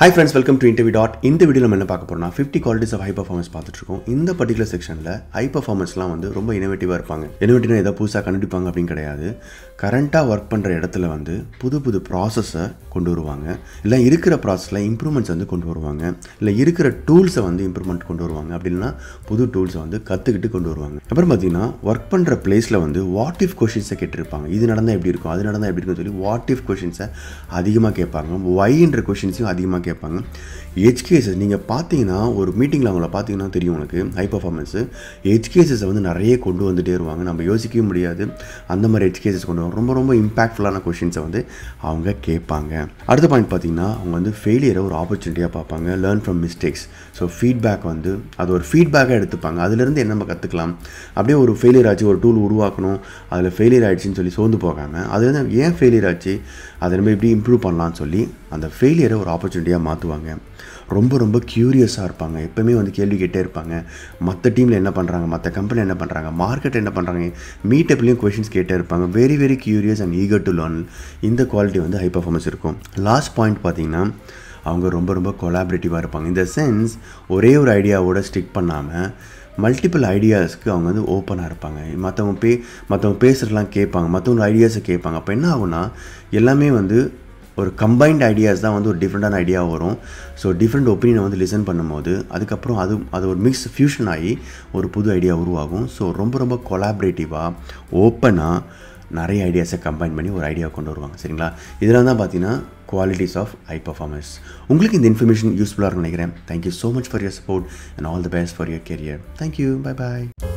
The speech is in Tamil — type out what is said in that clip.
high friends welcome to interview dot இந்த வீடியோ நம்ம என்ன பார்க்க போகிறோம்னா fifty qualities of high performance பார்த்துட்ருக்கோம் இந்த பர்டிகுலர் செக்ஷனில் ஹை பர்ஃபார்மன்ஸ்லாம் வந்து ரொம்ப இனோவேட்டிவாக இருப்பாங்க இனோவேட்டிவாக எதாவது புதுசாக கண்டுபிடிப்பாங்க அப்படின்னு கிடையாது கரண்ட்டாக ஒர்க் பண்ணுற இடத்துல வந்து புது புது ப்ராசஸை கொண்டு வருவாங்க இல்லை இருக்கிற ப்ராசஸில் இம்ப்ரூவ்மெண்ட்ஸ் வந்து கொண்டு வருவாங்க இல்லை இருக்கிற டூல்ஸை வந்து இம்ப்ரூவ்மெண்ட் கொண்டு வருவாங்க அப்படின்னா புது டூல்ஸை வந்து கற்றுக்கிட்டு கொண்டு வருவாங்க அப்புறம் பார்த்தீங்கன்னா ஒர்க் பண்ணுற பிளேஸில் வந்து வாட் இஃப் கொஷின்ஸை கேட்டிருப்பாங்க இது நடந்தால் எப்படி இருக்கும் அது நடந்தால் எப்படி இருக்கும்னு சொல்லி வாட் இஃப் கொஷின்ஸை அதிகமாக கேட்பாங்க ஒய்ன்ற கொஷின்ஸையும் அதிகமாக கேட்பாங்க எஜ் கேசஸ் நீங்கள் பார்த்தீங்கன்னா ஒரு மீட்டிங்கில் அவங்கள பார்த்தீங்கன்னா தெரியும் உங்களுக்கு ஹை பர்ஃபார்மன்ஸு எஜ் வந்து நிறைய கொண்டு வந்துகிட்டே வருவாங்க நம்ம யோசிக்கவே முடியாது அந்த மாதிரி எஜ் கேசஸ் கொண்டு வரும் ரொம்ப ரொம்ப இம்பாக்ட்ஃபுல்லான கொஷின்ஸை வந்து அவங்க கேட்பாங்க அடுத்த பாயிண்ட் பார்த்தீங்கன்னா அவங்க வந்து ஃபெயிலியரை ஒரு ஆப்பர்ச்சுனிட்டியாக பார்ப்பாங்க learn from mistakes so feedback வந்து அது ஒரு ஃபீட்பேக்காக எடுத்துப்பாங்க அதுலேருந்து என்ன நம்ம கற்றுக்கலாம் அப்படியே ஒரு ஃபெயிலியர் ஆச்சு ஒரு டூல் உருவாக்கணும் அதில் ஃபெயிலியர் ஆகிடுச்சின்னு சொல்லி சோர்ந்து போகாமல் அதுலேருந்து ஏன் ஃபெயிலியர் ஆச்சு அதை நம்ம எப்படி இம்ப்ரூவ் பண்ணலான்னு சொல்லி அந்த ஃபெயிலியரை ஒரு ஆப்பர்ச்சுனிட்டியாக மாற்றுவாங்க ரொம்ப ரொம்ப க்யூரியஸாக இருப்பாங்க எப்பவுமே வந்து கேள்வி கேட்டே இருப்பாங்க மற்ற டீமில் என்ன பண்ணுறாங்க மற்ற கம்பெனியில் என்ன பண்ணுறாங்க மார்க்கெட் என்ன பண்ணுறாங்க மீட்டப்லேயும் கொஷின்ஸ் கேட்டே இருப்பாங்க very very curious and eager to learn இந்த குவாலிட்டி வந்து ஹை பர்ஃபார்மன்ஸ் இருக்கும் லாஸ்ட் பாயிண்ட் பார்த்திங்கன்னா அவங்க ரொம்ப ரொம்ப கொலாபரேட்டிவாக இருப்பாங்க இந்த சென்ஸ் ஒரே ஒரு ஐடியாவோட ஸ்டிக் பண்ணாமல் மல்டிபிள் ஐடியாஸ்க்கு அவங்க வந்து ஓப்பனாக இருப்பாங்க மற்றவங்க பே மற்றவங்க பேசுகிறலாம் கேட்பாங்க மற்றவங்க ஐடியாஸை கேட்பாங்க அப்போ என்ன ஆகுனா எல்லாமே வந்து ஒரு கம்பைன்ட் ஐடியாஸ் தான் வந்து ஒரு டிஃப்ரெண்டான ஐடியா வரும் ஸோ டிஃப்ரெண்ட் ஒப்பீனியனை வந்து லிசன் பண்ணும்போது அதுக்கப்புறம் அது அது ஒரு மிக்ஸ் ஃபியூஷன் ஆகி ஒரு புது ஐடியா உருவாகும் ஸோ ரொம்ப ரொம்ப கொலாபரேட்டிவாக ஓப்பனாக நிறைய ஐடியாஸை கம்பைன் பண்ணி ஒரு ஐடியா கொண்டு வருவாங்க சரிங்களா இதெல்லாம் தான் பார்த்தீங்கன்னா குவாலிட்டிஸ் ஆஃப் ஹை பர்ஃபார்மன்ஸ் உங்களுக்கு இந்த இன்ஃபர்மேஷன் யூஸ்ஃபுல்லாக நினைக்கிறேன் thank you so much for your support and all the best for your career thank you bye bye